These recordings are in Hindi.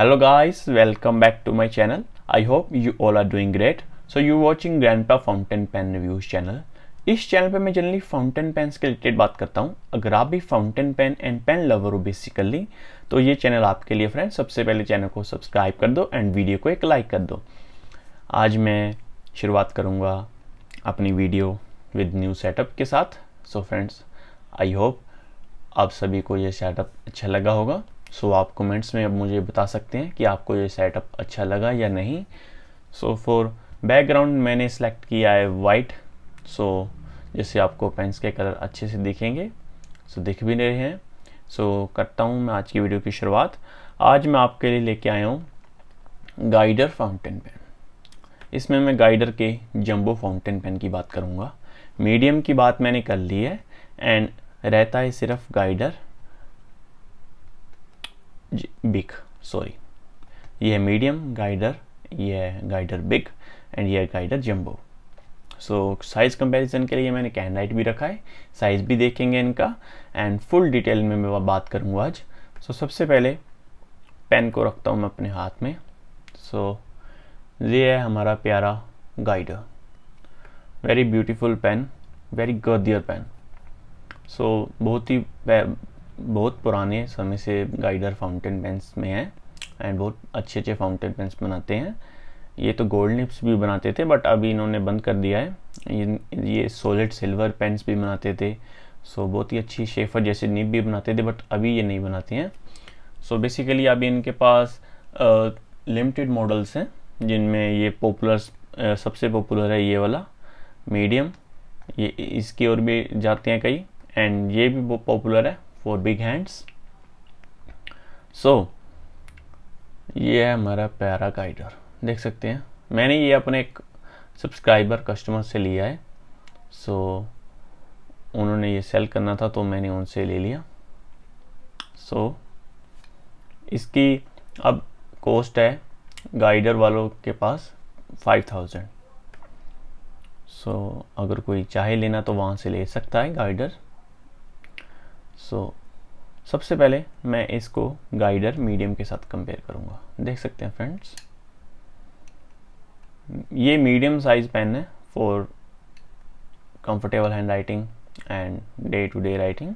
hello guys welcome back to my channel i hope you all are doing great so you're watching grandpa fountain pen reviews channel इस चैनल पे मैं जनरली फाउंटेन पेन के रिलेटेड बात करता हूँ अगर आप भी fountain pen and pen lover हो बेसिकली तो ये चैनल आपके लिए फ्रेंड सबसे पहले चैनल को सब्सक्राइब कर दो एंड वीडियो को एक लाइक कर दो आज मैं शुरुआत करूँगा अपनी वीडियो विद न्यू सेटअप के साथ सो फ्रेंड्स आई होप आप सभी को ये सेटअप अच्छा लगा होगा सो so, आप कमेंट्स में अब मुझे बता सकते हैं कि आपको ये सेटअप अच्छा लगा या नहीं सो फॉर बैकग्राउंड मैंने सेलेक्ट किया है वाइट सो so, जिससे आपको पेंस के कलर अच्छे से दिखेंगे सो so, दिख भी नहीं रहे हैं सो so, करता हूँ मैं आज की वीडियो की शुरुआत आज मैं आपके लिए लेके आया हूँ गाइडर फाउंटेन पेन इसमें मैं गाइडर के जंबो फाउंटेन पेन की बात करूँगा मीडियम की बात मैंने कर ली है एंड रहता है सिर्फ गाइडर बिग सॉरी ये है मीडियम गाइडर ये है गाइडर बिग एंड ये है Guider jumbo so size comparison के लिए मैंने कैन भी रखा है साइज़ भी देखेंगे इनका एंड फुल डिटेल में मैं बात करूँगा आज सो so, सबसे पहले पेन को रखता हूँ मैं अपने हाथ में सो so, ये है हमारा प्यारा Guider very beautiful pen very sturdier pen so बहुत ही बहुत पुराने समय से गाइडर फाउंटेन पेंस में है एंड बहुत अच्छे अच्छे फाउंटेन पेंस बनाते हैं ये तो गोल्ड निप्स भी बनाते थे बट अभी इन्होंने बंद कर दिया है ये ये सोलिड सिल्वर पेंस भी बनाते थे सो बहुत ही अच्छी शेफर जैसे निप भी बनाते थे बट अभी ये नहीं बनाते हैं सो बेसिकली अभी इनके पास लिमिटेड मॉडल्स हैं जिनमें ये पॉपुलर सबसे पॉपुलर है ये वाला मीडियम ये इसकी ओर भी जाते हैं कई एंड ये भी पॉपुलर है फोर बिग हैंड्स सो ये है हमारा प्यारा गाइडर देख सकते हैं मैंने ये अपने एक सब्सक्राइबर कस्टमर से लिया है सो so, उन्होंने ये सेल करना था तो मैंने उनसे ले लिया सो so, इसकी अब कॉस्ट है गाइडर वालों के पास फाइव थाउजेंड सो अगर कोई चाहे लेना तो वहाँ से ले सकता है गाइडर सो so, सबसे पहले मैं इसको गाइडर मीडियम के साथ कंपेयर करूँगा देख सकते हैं फ्रेंड्स ये मीडियम साइज पेन है for comfortable handwriting and day to day writing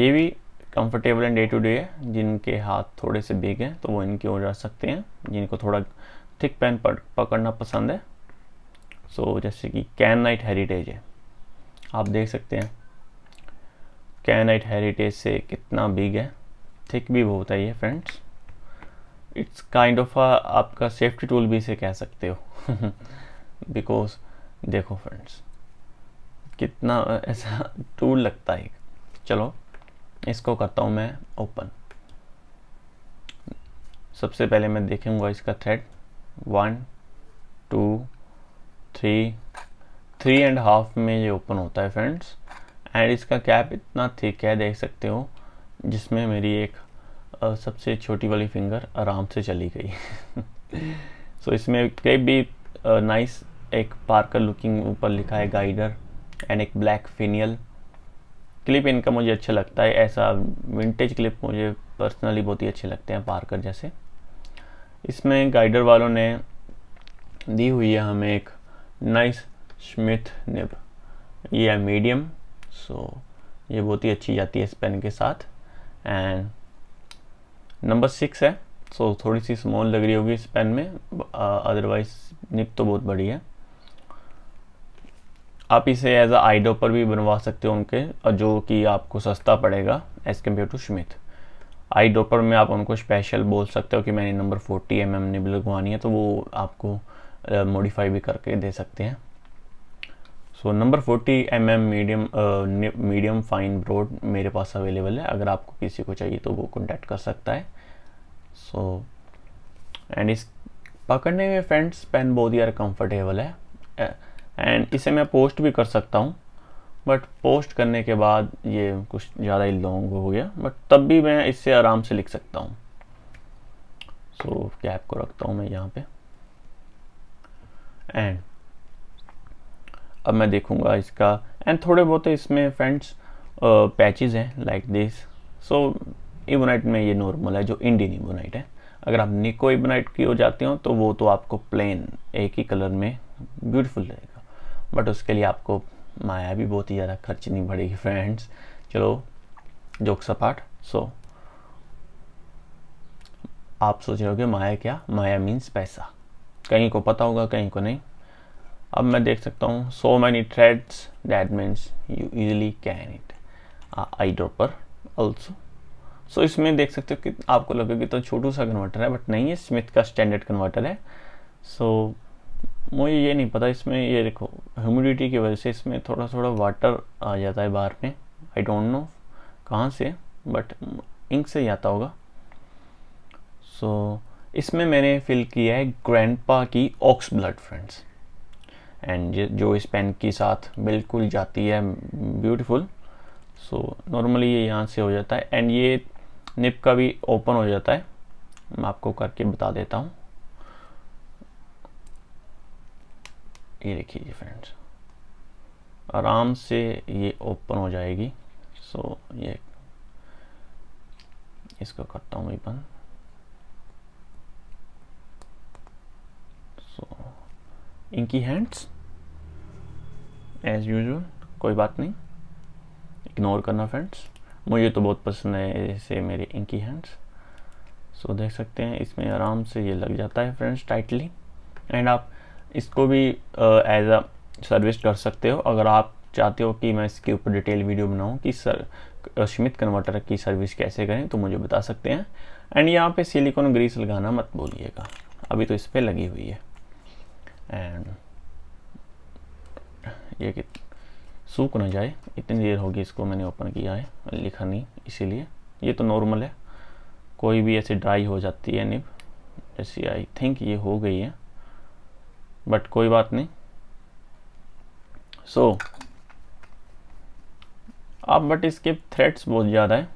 ये भी comfortable and day to day है जिनके हाथ थोड़े से बिग हैं तो वो इनकी ओर जा सकते हैं जिनको थोड़ा थिक पेन पकड़ना पसंद है सो so, जैसे कि कैन नाइट हेरिटेज है आप देख सकते हैं कैनाइट हेरिटेज से कितना बिग है थिक भी बहुत है ये फ्रेंड्स इट्स काइंड ऑफ आपका सेफ्टी टूल भी इसे कह सकते हो बिकॉज देखो फ्रेंड्स कितना ऐसा टूल लगता है चलो इसको करता हूँ मैं ओपन सबसे पहले मैं देखूँगा इसका thread one two three three and half में ये ओपन होता है फ्रेंड्स एंड इसका कैप इतना थिक है देख सकते हो जिसमें मेरी एक सबसे छोटी वाली फिंगर आराम से चली गई सो so, इसमें कई भी नाइस एक पार्कर लुकिंग ऊपर लिखा है गाइडर एंड एक ब्लैक फिनियल क्लिप इनका मुझे अच्छा लगता है ऐसा विंटेज क्लिप मुझे पर्सनली बहुत ही अच्छे लगते हैं पार्कर जैसे इसमें गाइडर वालों ने दी हुई है हमें एक नाइस स्मिथ निब ये है मीडियम सो so, ये बहुत ही अच्छी जाती है इस पेन के साथ एंड नंबर सिक्स है सो so, थोड़ी सी स्मॉल लग रही होगी इस पेन में अदरवाइज uh, निप तो बहुत बड़ी है आप इसे एज अ आईडो पर भी बनवा सकते हो उनके जो कि आपको सस्ता पड़ेगा as compare to Smith eye dropper में आप उनको स्पेशल बोल सकते हो कि मैंने नंबर 40 एम एम निब लगवानी है तो वो आपको मॉडिफाई uh, भी करके दे सकते हैं so number forty M M medium medium fine broad मेरे पास अवेलेबल है अगर आपको किसी को चाहिए तो वो कॉन्टैक्ट कर सकता है सो so, एंड इस पकड़ने में फ्रेंड्स पेन बहुत ही कंफर्टेबल है एंड uh, इसे मैं पोस्ट भी कर सकता हूँ बट पोस्ट करने के बाद ये कुछ ज़्यादा ही लॉन्ग हो गया बट तब भी मैं इससे आराम से लिख सकता हूँ सो so, कैप को रखता हूँ मैं यहाँ पे एंड अब मैं देखूँगा इसका एंड थोड़े बहुत इसमें फ्रेंड्स पैचेज हैं लाइक दिस सो इबोनाइट में ये नॉर्मल है जो इंडियन इबोनाइट है अगर आप निको इबोनाइट की हो जाते हो तो वो तो आपको प्लेन एक ही कलर में ब्यूटीफुल रहेगा बट उसके लिए आपको माया भी बहुत ही ज़्यादा खर्चनी पड़ेगी फ्रेंड्स चलो जोक सपाट सो आप सोच रहे हो माया क्या माया मीन्स पैसा कहीं को पता होगा कहीं को नहीं अब मैं देख सकता हूँ so many threads that means you easily can it eye dropper also so इसमें देख सकते हो कि आपको लगेगा कि तो छोटू सा कन्वर्टर है बट नहीं है स्मिथ का स्टैंडर्ड कन्वर्टर है सो so, मुझे ये नहीं पता इसमें ये देखो ह्यूमिडिटी की वजह से इसमें थोड़ा थोड़ा वाटर आ जाता है बाहर में आई डोंट नो कहाँ से बट इंक से जाता आता होगा सो so, इसमें मैंने फिल किया है ग्रैंडपा की ऑक्स ब्लड फ्रेंड्स एंड जो इस पेन के साथ बिल्कुल जाती है ब्यूटीफुल सो नॉर्मली ये यहाँ से हो जाता है एंड ये निप का भी ओपन हो जाता है मैं आपको करके बता देता हूँ ये देखिए फ्रेंड्स आराम से ये ओपन हो जाएगी सो so, ये इसको करता हूँ मैं बंद इनकी हैंड्स एज यूजल कोई बात नहीं इग्नोर करना फ्रेंड्स मुझे तो बहुत पसंद है ऐसे मेरे इंकी हैंड्स सो देख सकते हैं इसमें आराम से ये लग जाता है फ्रेंड्स टाइटली एंड आप इसको भी एज अ सर्विस कर सकते हो अगर आप चाहते हो कि मैं इसके ऊपर डिटेल वीडियो बनाऊँ कि सर स्मित uh, कन्वर्टर की सर्विस कैसे करें तो मुझे बता सकते हैं एंड यहाँ पे सिलिकॉन ग्रीस लगाना मत भूलिएगा अभी तो इस पर लगी हुई है एंड ये कि सूख ना जाए इतनी देर होगी इसको मैंने ओपन किया है लिखा नहीं इसीलिए ये तो नॉर्मल है कोई भी ऐसे ड्राई हो जाती है निब ऐसी आई थिंक ये हो गई है बट कोई बात नहीं सो so, अब बट इसके थ्रेड्स बहुत ज़्यादा है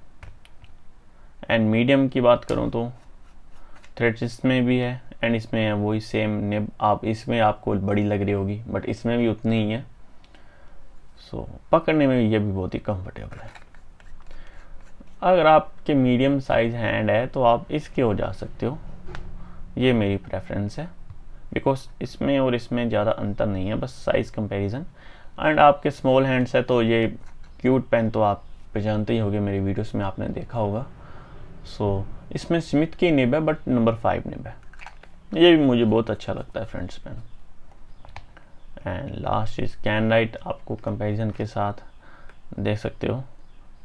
एंड मीडियम की बात करूँ तो थ्रेड्स इसमें भी है एंड इसमें वही सेम निब आप इसमें आपको बड़ी लग रही होगी बट इसमें भी उतनी ही है सो so, पकड़ने में ये भी बहुत ही कंफर्टेबल है अगर आपके मीडियम साइज हैंड है तो आप इसके हो जा सकते हो ये मेरी प्रेफरेंस है बिकॉज इसमें और इसमें ज़्यादा अंतर नहीं है बस साइज़ कंपेरिजन एंड आपके स्मॉल हैंड्स है तो ये क्यूट पेन तो आप पहचानते ही गए मेरी वीडियोस में आपने देखा होगा सो so, इसमें स्मिथ की निब है बट नंबर फाइव निब है ये भी मुझे बहुत अच्छा लगता है फ्रेंड्स स्पैन and last is Kanwrite आपको कंपैरिजन के साथ देख सकते हो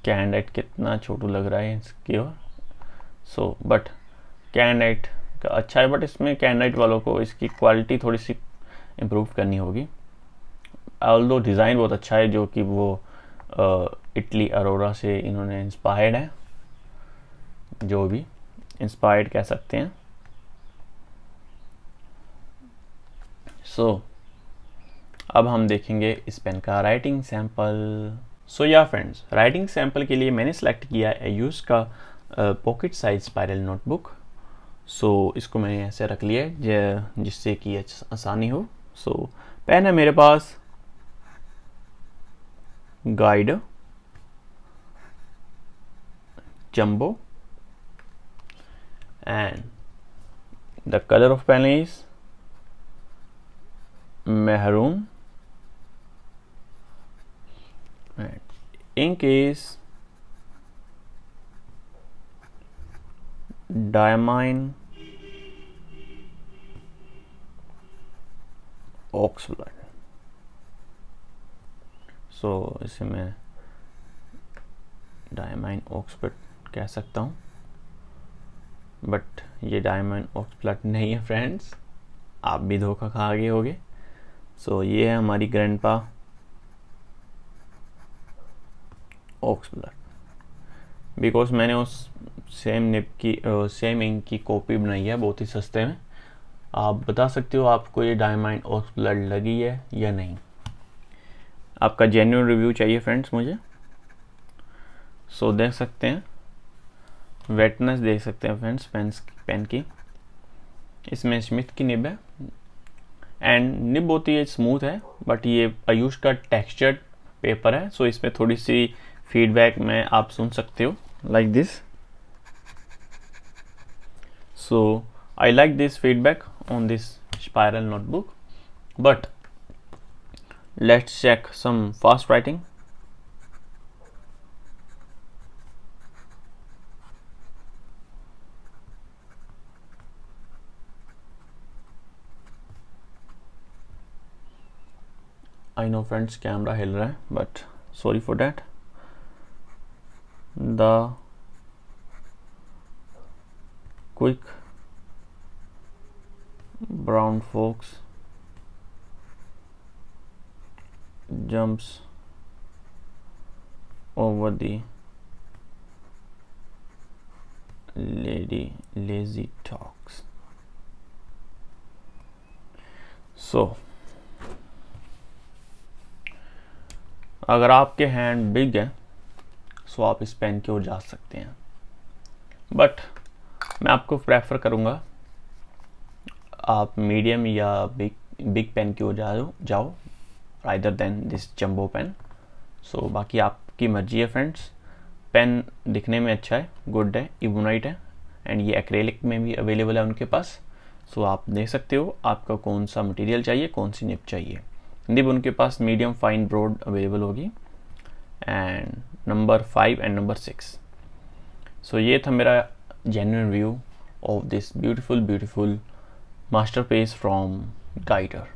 कैन राइट कितना छोटू लग रहा है इसकी ओर सो बट कैन राइट का अच्छा है बट इसमें कैन राइट वालों को इसकी क्वालिटी थोड़ी सी इम्प्रूव करनी होगी ऑल दो डिज़ाइन बहुत अच्छा है जो कि वो इटली अरोरा से इन्होंने इंस्पायर्ड है जो भी इंस्पायर्ड कह सकते हैं सो अब हम देखेंगे इस पेन का राइटिंग सैंपल सो या फ्रेंड्स राइटिंग सैंपल के लिए मैंने सेलेक्ट किया है यूज़ का pocket size spiral notebook so इसको मैंने ऐसे रख लिया है जिससे कि आसानी हो सो so, पेन है मेरे पास Guider jumbo and the colour of pen is mehroom Right. Ink is diamine oxalate so so, इसे मैं डायमाइन ऑक्सप्लट कह सकता हूँ बट ये डायमाइन ऑक्सप्लट नहीं है फ्रेंड्स आप भी धोखा खा गए होगे सो so, ये है हमारी ग्रैंडपा ऑक्स ब्लड बिकॉज मैंने उस सेम निप की सेम इंक की कॉपी बनाई है बहुत ही सस्ते में आप बता सकते हो आपको ये डायमंड ऑक्स ब्लड लगी है या नहीं आपका जेन्यून रिव्यू चाहिए फ्रेंड्स मुझे सो so, देख सकते हैं वेटनेस देख सकते हैं फ्रेंड्स पेन पेन की इसमें स्मिथ की निब है एंड निब होती है स्मूथ है बट ये आयुष का टेक्सचर्ड पेपर है सो so इसमें थोड़ी सी फीडबैक में आप सुन सकते हो like this so I like this feedback on this spiral notebook but let's check some fast writing I know friends camera hill raha but sorry for that the quick brown fox jumps over the lady lazy talks so अगर आपके हैंड बिग है सो आप इस पेन की ओर जा सकते हैं बट मैं आपको प्रेफर करूँगा आप मीडियम या बिग बिग पेन की ओर जाओ जाओ rather than this jumbo pen so बाकी आपकी मर्जी है फ्रेंड्स पेन दिखने में अच्छा है गुड है इबोनाइट है एंड ये एक्रेलिक में भी अवेलेबल है उनके पास सो so, आप देख सकते हो आपका कौन सा मटेरियल चाहिए कौन सी निप चाहिए निब उनके पास मीडियम फाइन ब्रॉड अवेलेबल होगी and number five and number six so ये था मेरा genuine view of this beautiful beautiful masterpiece from guider